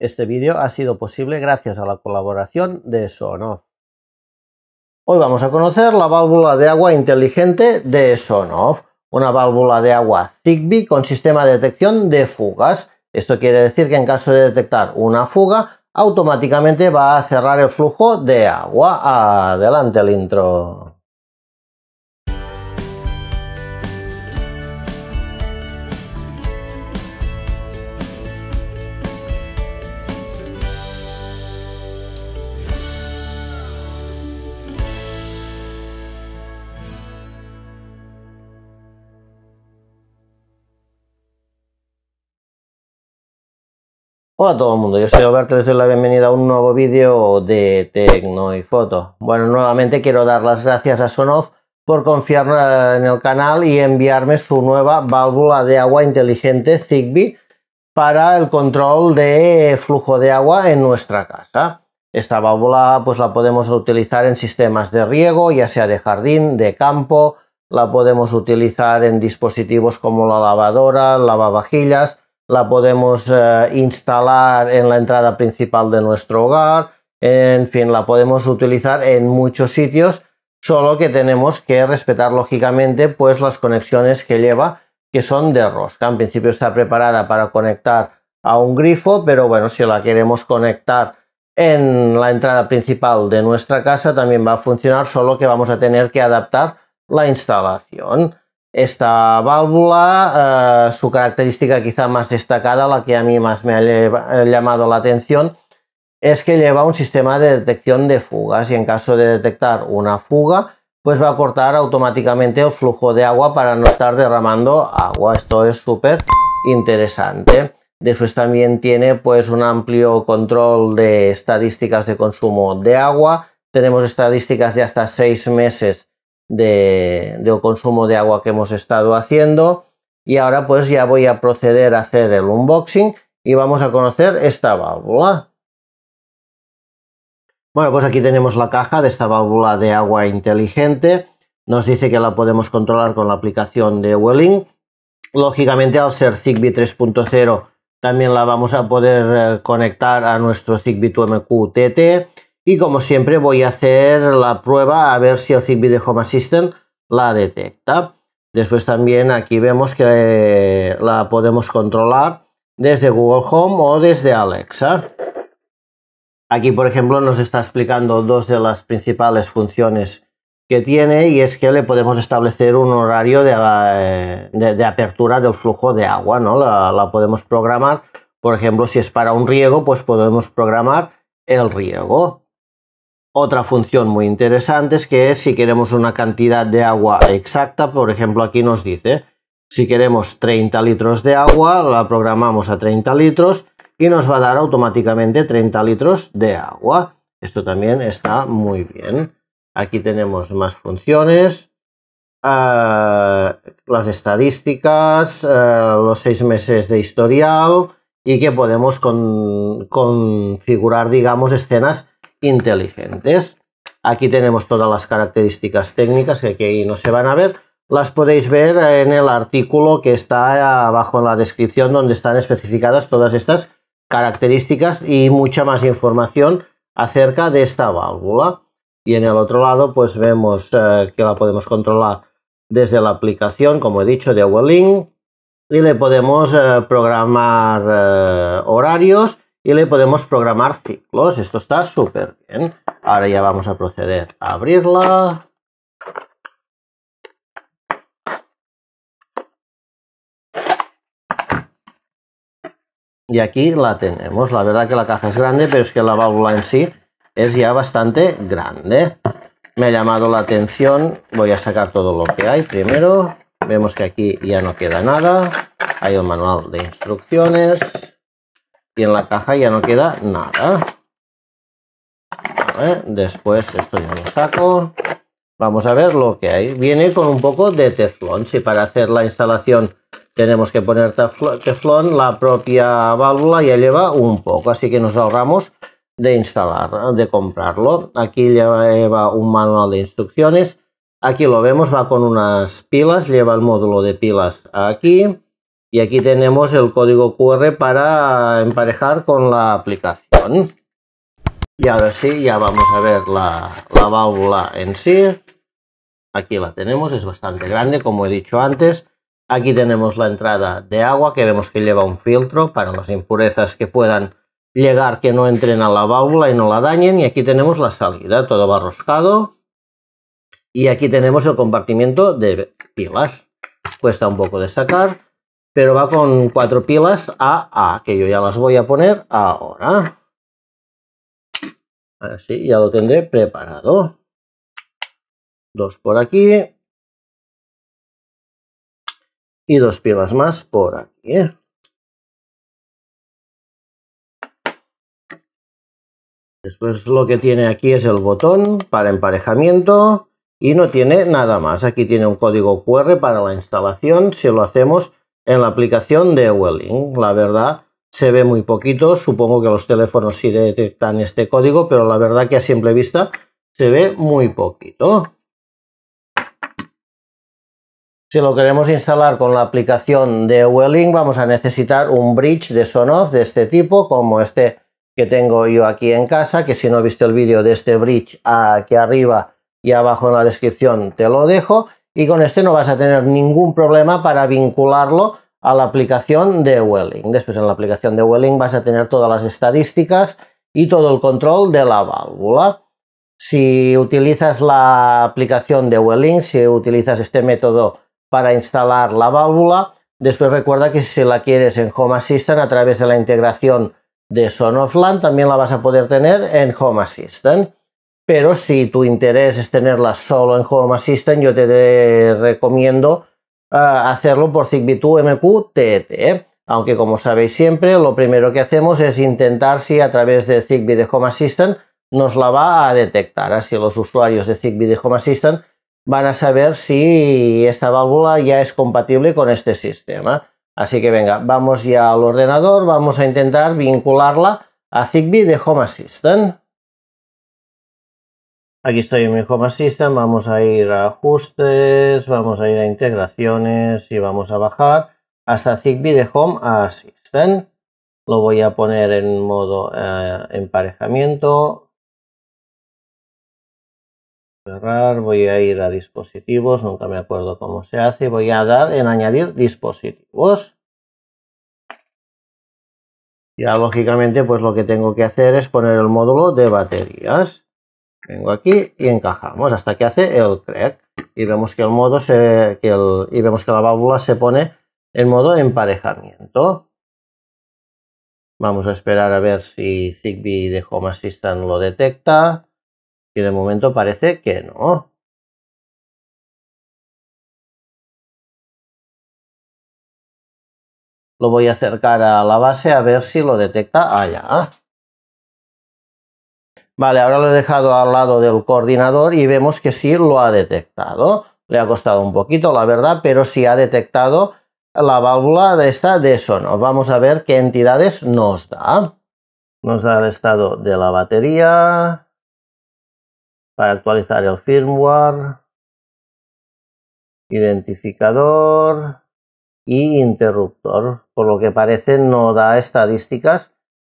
Este vídeo ha sido posible gracias a la colaboración de Sonoff. Hoy vamos a conocer la válvula de agua inteligente de Sonoff, una válvula de agua Zigbee con sistema de detección de fugas. Esto quiere decir que en caso de detectar una fuga, automáticamente va a cerrar el flujo de agua. Adelante el intro. Hola a todo el mundo, yo soy Alberto, les doy la bienvenida a un nuevo vídeo de Tecno y Foto. Bueno, nuevamente quiero dar las gracias a Sonoff por confiar en el canal y enviarme su nueva válvula de agua inteligente Zigbee para el control de flujo de agua en nuestra casa. Esta válvula pues la podemos utilizar en sistemas de riego, ya sea de jardín, de campo, la podemos utilizar en dispositivos como la lavadora, lavavajillas, la podemos eh, instalar en la entrada principal de nuestro hogar, en fin, la podemos utilizar en muchos sitios, solo que tenemos que respetar lógicamente pues las conexiones que lleva, que son de rosca. En principio está preparada para conectar a un grifo, pero bueno, si la queremos conectar en la entrada principal de nuestra casa también va a funcionar, solo que vamos a tener que adaptar la instalación. Esta válvula, eh, su característica quizá más destacada, la que a mí más me ha eh, llamado la atención, es que lleva un sistema de detección de fugas y en caso de detectar una fuga, pues va a cortar automáticamente el flujo de agua para no estar derramando agua. Esto es súper interesante. Después también tiene pues un amplio control de estadísticas de consumo de agua. Tenemos estadísticas de hasta seis meses de, consumo de agua que hemos estado haciendo. Y ahora pues ya voy a proceder a hacer el unboxing y vamos a conocer esta válvula. Bueno, pues aquí tenemos la caja de esta válvula de agua inteligente. Nos dice que la podemos controlar con la aplicación de Welling. Lógicamente, al ser Zigbee 3.0, también la vamos a poder eh, conectar a nuestro Zigbee 2 MQTT y como siempre voy a hacer la prueba a ver si el Zigbee Home Assistant la detecta. Después también aquí vemos que eh, la podemos controlar desde Google Home o desde Alexa. Aquí, por ejemplo, nos está explicando dos de las principales funciones que tiene y es que le podemos establecer un horario de, eh, apertura del flujo de agua, la, podemos programar, por ejemplo, si es para un riego, pues podemos programar el riego. Otra función muy interesante es que si queremos una cantidad de agua exacta, por ejemplo aquí nos dice, si queremos 30 litros de agua, la programamos a 30 litros y nos va a dar automáticamente 30 litros de agua. Esto también está muy bien. Aquí tenemos más funciones, ah, las estadísticas, ah, los seis meses de historial y que podemos configurar, digamos, escenas inteligentes. Aquí tenemos todas las características técnicas que aquí no se van a ver. Las podéis ver en el artículo que está abajo en la descripción donde están especificadas todas estas características y mucha más información acerca de esta válvula. Y en el otro lado pues vemos eh, que la podemos controlar desde la aplicación, como he dicho, de Welling y le podemos eh, programar eh, horarios y le podemos programar ciclos. Esto está súper bien. Ahora ya vamos a proceder a abrirla. Y aquí la tenemos. La verdad que la caja es grande, pero es que la válvula en sí es ya bastante grande. Me ha llamado la atención. Voy a sacar todo lo que hay primero. Vemos que aquí ya no queda nada. Hay un manual de instrucciones y en la caja ya no queda nada. Después esto ya lo saco. Vamos a ver lo que hay. Viene con un poco de teflón. Si para hacer la instalación tenemos que poner teflón, la propia válvula ya lleva un poco. Así que nos ahorramos de instalar, de comprarlo. Aquí lleva un manual de instrucciones. Aquí lo vemos, va con unas pilas, lleva el módulo de pilas aquí y aquí tenemos el código QR para emparejar con la aplicación. Y ahora sí, ya vamos a ver la, válvula en sí. Aquí la tenemos, es bastante grande, como he dicho antes. Aquí tenemos la entrada de agua que vemos que lleva un filtro para las impurezas que puedan llegar, que no entren a la válvula y no la dañen. Y aquí tenemos la salida, todo va Y aquí tenemos el compartimiento de pilas. Cuesta un poco de sacar pero va con cuatro pilas AA, que yo ya las voy a poner ahora. Así ya lo tendré preparado. Dos por aquí. Y dos pilas más por aquí. Después lo que tiene aquí es el botón para emparejamiento y no tiene nada más. Aquí tiene un código QR para la instalación. Si lo hacemos en la aplicación de Welling. La verdad, se ve muy poquito. Supongo que los teléfonos sí detectan este código, pero la verdad que a simple vista se ve muy poquito. Si lo queremos instalar con la aplicación de Welling, vamos a necesitar un bridge de Sonoff de este tipo, como este que tengo yo aquí en casa, que si no viste el vídeo de este bridge aquí arriba y abajo en la descripción te lo dejo y con este no vas a tener ningún problema para vincularlo a la aplicación de Welling. Después en la aplicación de Welling vas a tener todas las estadísticas y todo el control de la válvula. Si utilizas la aplicación de Welling, si utilizas este método para instalar la válvula, después recuerda que si la quieres en Home Assistant a través de la integración de Sonoflan, también la vas a poder tener en Home Assistant. Pero si tu interés es tenerla solo en Home Assistant, yo te recomiendo ah, hacerlo por ZigBee2 MQTT. E ¿eh? Aunque como sabéis siempre, lo primero que hacemos es intentar si a través de Zigbee de Home Assistant nos la va a detectar. Así los usuarios de Zigbee de Home Assistant van a saber si esta válvula ya es compatible con este sistema. Así que venga, vamos ya al ordenador, vamos a intentar vincularla a Zigbee de Home Assistant. Aquí estoy en mi Home Assistant, vamos a ir a ajustes, vamos a ir a integraciones y vamos a bajar hasta Zigbee de Home Assistant. Lo voy a poner en modo eh, emparejamiento. Cerrar, voy a ir a dispositivos, nunca me acuerdo cómo se hace. Voy a dar en añadir dispositivos. Ya lógicamente pues lo que tengo que hacer es poner el módulo de baterías vengo aquí y encajamos hasta que hace el crack y vemos que el modo y vemos que la válvula se pone en modo emparejamiento vamos a esperar a ver si Zigbee de Home Assistant lo detecta y de momento parece que no lo voy a acercar a la base a ver si lo detecta allá Vale, ahora lo he dejado al lado del coordinador y vemos que sí lo ha detectado. Le ha costado un poquito, la verdad, pero sí ha detectado la válvula de esta de sono. Vamos a ver qué entidades nos da. Nos da el estado de la batería para actualizar el firmware, identificador y interruptor. Por lo que parece no da estadísticas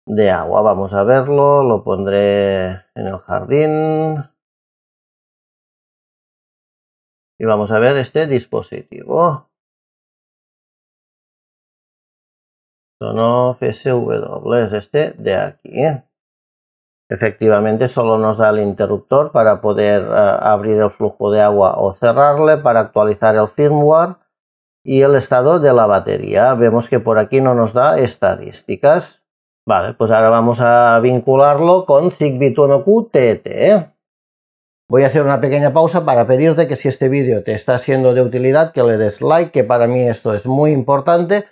de agua. Vamos a verlo, lo pondré en el jardín. Y vamos a ver este dispositivo. Sonoff SW es este de aquí. Efectivamente, solo nos da el interruptor para poder eh, abrir el flujo de agua o cerrarle, para actualizar el firmware y el estado de la batería. Vemos que por aquí no nos da estadísticas. Vale, pues ahora vamos a vincularlo con Zigbee QTT. ¿eh? Voy a hacer una pequeña pausa para pedirte que si este vídeo te está siendo de utilidad, que le des like, que para mí esto es muy importante,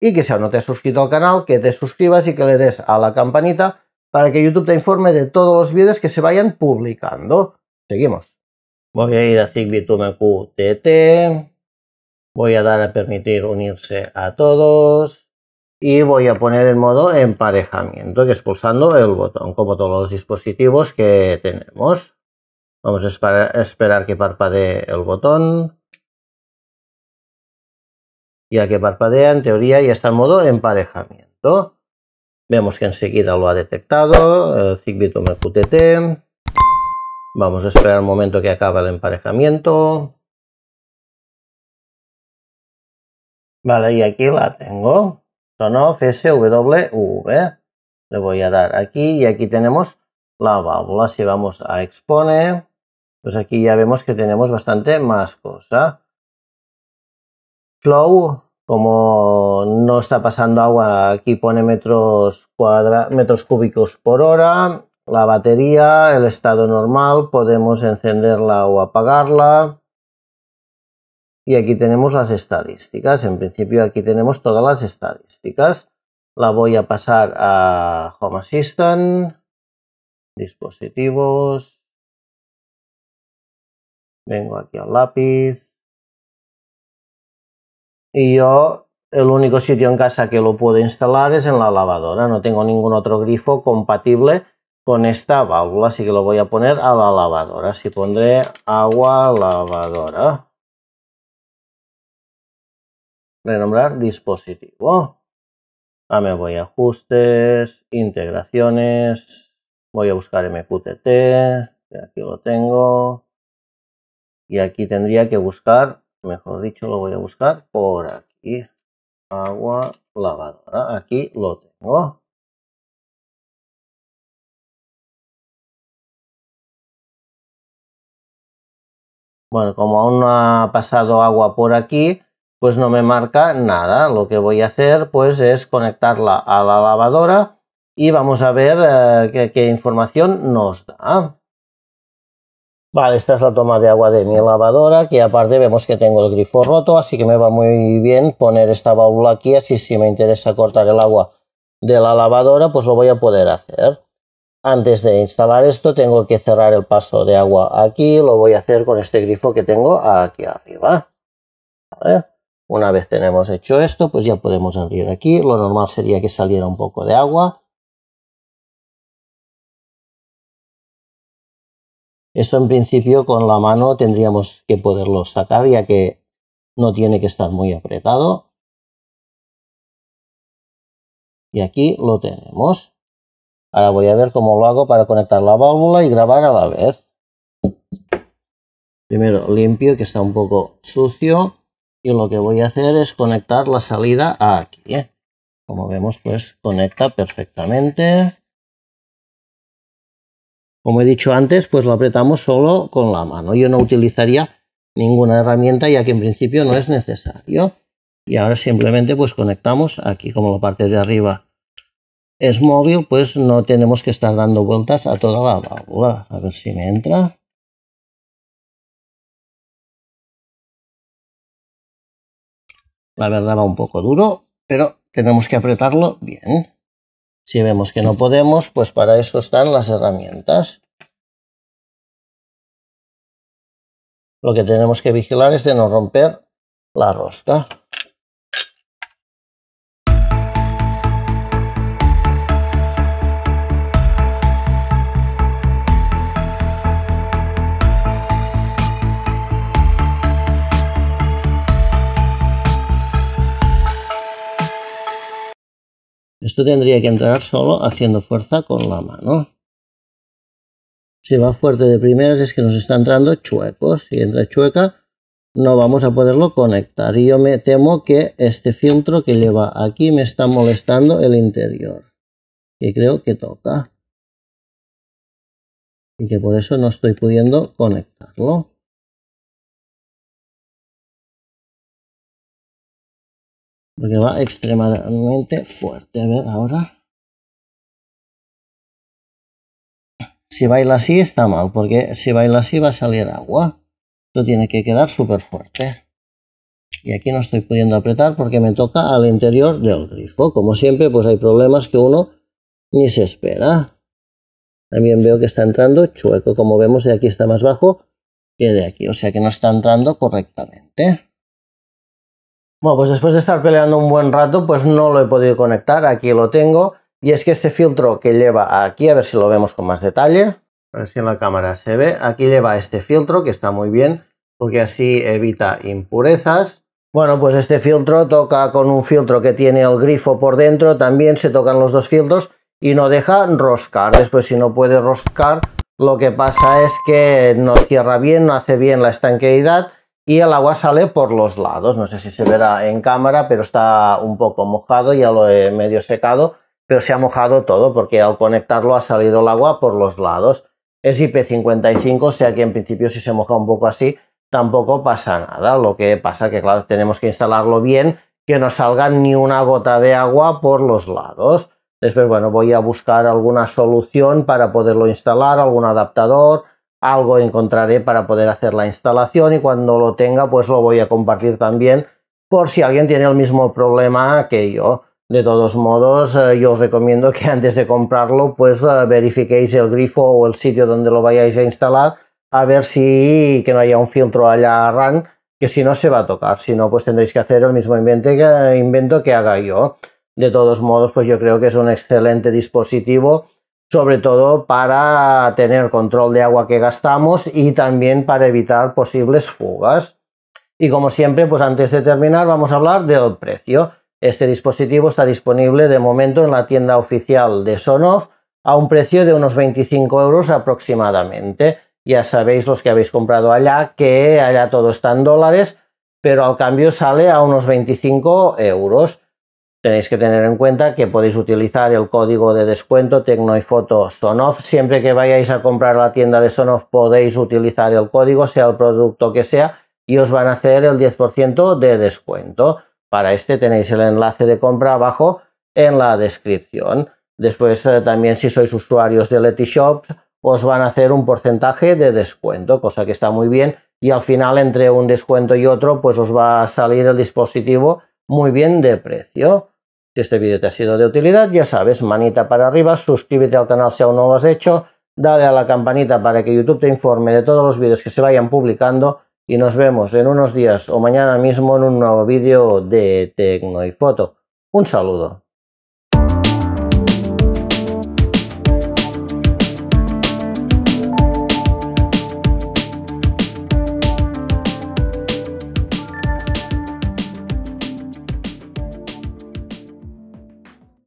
y que si aún no te has suscrito al canal, que te suscribas y que le des a la campanita para que YouTube te informe de todos los vídeos que se vayan publicando. Seguimos. Voy a ir a Zigbee TT. Voy a dar a permitir unirse a todos y voy a poner en modo emparejamiento, expulsando el botón, como todos los dispositivos que tenemos. Vamos a esperar que parpadee el botón. Ya que parpadea, en teoría ya está en modo emparejamiento. Vemos que enseguida lo ha detectado, el eh, MQTT. Vamos a esperar el momento que acaba el emparejamiento. Vale, y aquí la tengo. Sonoff SWV. Le voy a dar aquí y aquí tenemos la válvula. Si vamos a expone, pues aquí ya vemos que tenemos bastante más cosa. Flow, como no está pasando agua, aquí pone metros, metros cúbicos por hora. La batería, el estado normal, podemos encenderla o apagarla y aquí tenemos las estadísticas. En principio aquí tenemos todas las estadísticas. La voy a pasar a Home Assistant, dispositivos, vengo aquí al lápiz y yo el único sitio en casa que lo puedo instalar es en la lavadora. No tengo ningún otro grifo compatible con esta válvula, así que lo voy a poner a la lavadora. Así pondré agua lavadora renombrar dispositivo. Ahora me voy a ajustes, integraciones, voy a buscar MQTT, que aquí lo tengo. Y aquí tendría que buscar, mejor dicho, lo voy a buscar por aquí. Agua lavadora, aquí lo tengo. Bueno, como aún no ha pasado agua por aquí, pues no me marca nada. Lo que voy a hacer pues es conectarla a la lavadora y vamos a ver eh, qué, información nos da. Vale, esta es la toma de agua de mi lavadora, que aparte vemos que tengo el grifo roto, así que me va muy bien poner esta válvula aquí, así si me interesa cortar el agua de la lavadora, pues lo voy a poder hacer. Antes de instalar esto tengo que cerrar el paso de agua aquí, lo voy a hacer con este grifo que tengo aquí arriba. Una vez tenemos hecho esto, pues ya podemos abrir aquí. Lo normal sería que saliera un poco de agua. Esto en principio con la mano tendríamos que poderlo sacar ya que no tiene que estar muy apretado. Y aquí lo tenemos. Ahora voy a ver cómo lo hago para conectar la válvula y grabar a la vez. Primero limpio que está un poco sucio y lo que voy a hacer es conectar la salida a aquí. ¿eh? Como vemos, pues conecta perfectamente. Como he dicho antes, pues lo apretamos solo con la mano. Yo no utilizaría ninguna herramienta ya que en principio no es necesario. Y ahora simplemente pues conectamos aquí como la parte de arriba es móvil, pues no tenemos que estar dando vueltas a toda la válvula. A ver si me entra. La verdad va un poco duro, pero tenemos que apretarlo bien. Si vemos que no podemos, pues para eso están las herramientas. Lo que tenemos que vigilar es de no romper la rosta. Esto tendría que entrar solo haciendo fuerza con la mano. Si va fuerte de primeras es que nos está entrando chuecos. Si entra chueca no vamos a poderlo conectar. Y yo me temo que este filtro que lleva aquí me está molestando el interior. Que creo que toca. Y que por eso no estoy pudiendo conectarlo. Porque va extremadamente fuerte. A ver, ahora. Si baila así está mal, porque si baila así va a salir agua. Esto tiene que quedar súper fuerte. Y aquí no estoy pudiendo apretar porque me toca al interior del grifo. Como siempre, pues hay problemas que uno ni se espera. También veo que está entrando chueco, como vemos de aquí está más bajo que de aquí, o sea que no está entrando correctamente. Bueno, pues después de estar peleando un buen rato, pues no lo he podido conectar, aquí lo tengo. Y es que este filtro que lleva aquí, a ver si lo vemos con más detalle, a ver si en la cámara se ve, aquí lleva este filtro que está muy bien porque así evita impurezas. Bueno, pues este filtro toca con un filtro que tiene el grifo por dentro, también se tocan los dos filtros y no deja roscar. Después si no puede roscar, lo que pasa es que no cierra bien, no hace bien la estanqueidad y el agua sale por los lados. No sé si se verá en cámara, pero está un poco mojado, ya lo he medio secado, pero se ha mojado todo porque al conectarlo ha salido el agua por los lados. Es IP55, o sea que en principio si se moja un poco así, tampoco pasa nada. Lo que pasa que, claro, tenemos que instalarlo bien, que no salga ni una gota de agua por los lados. Después, bueno, voy a buscar alguna solución para poderlo instalar, algún adaptador, algo encontraré para poder hacer la instalación y cuando lo tenga pues lo voy a compartir también por si alguien tiene el mismo problema que yo. De todos modos, eh, yo os recomiendo que antes de comprarlo pues eh, verifiquéis el grifo o el sitio donde lo vayáis a instalar a ver si que no haya un filtro allá RAN que si no se va a tocar, si no pues tendréis que hacer el mismo invento que, invento que haga yo. De todos modos, pues yo creo que es un excelente dispositivo sobre todo para tener control de agua que gastamos y también para evitar posibles fugas. Y como siempre, pues antes de terminar vamos a hablar del precio. Este dispositivo está disponible de momento en la tienda oficial de Sonoff a un precio de unos 25 euros aproximadamente. Ya sabéis los que habéis comprado allá que allá todo está en dólares, pero al cambio sale a unos 25 euros. Tenéis que tener en cuenta que podéis utilizar el código de descuento Tecno y Foto Sonoff. Siempre que vayáis a comprar la tienda de Sonoff podéis utilizar el código, sea el producto que sea, y os van a hacer el 10% de descuento. Para este tenéis el enlace de compra abajo en la descripción. Después eh, también si sois usuarios de Leti Shops os van a hacer un porcentaje de descuento, cosa que está muy bien. Y al final entre un descuento y otro pues os va a salir el dispositivo muy bien de precio. Si este vídeo te ha sido de utilidad, ya sabes, manita para arriba, suscríbete al canal si aún no lo has hecho, dale a la campanita para que YouTube te informe de todos los vídeos que se vayan publicando y nos vemos en unos días o mañana mismo en un nuevo vídeo de Tecno y Foto. Un saludo.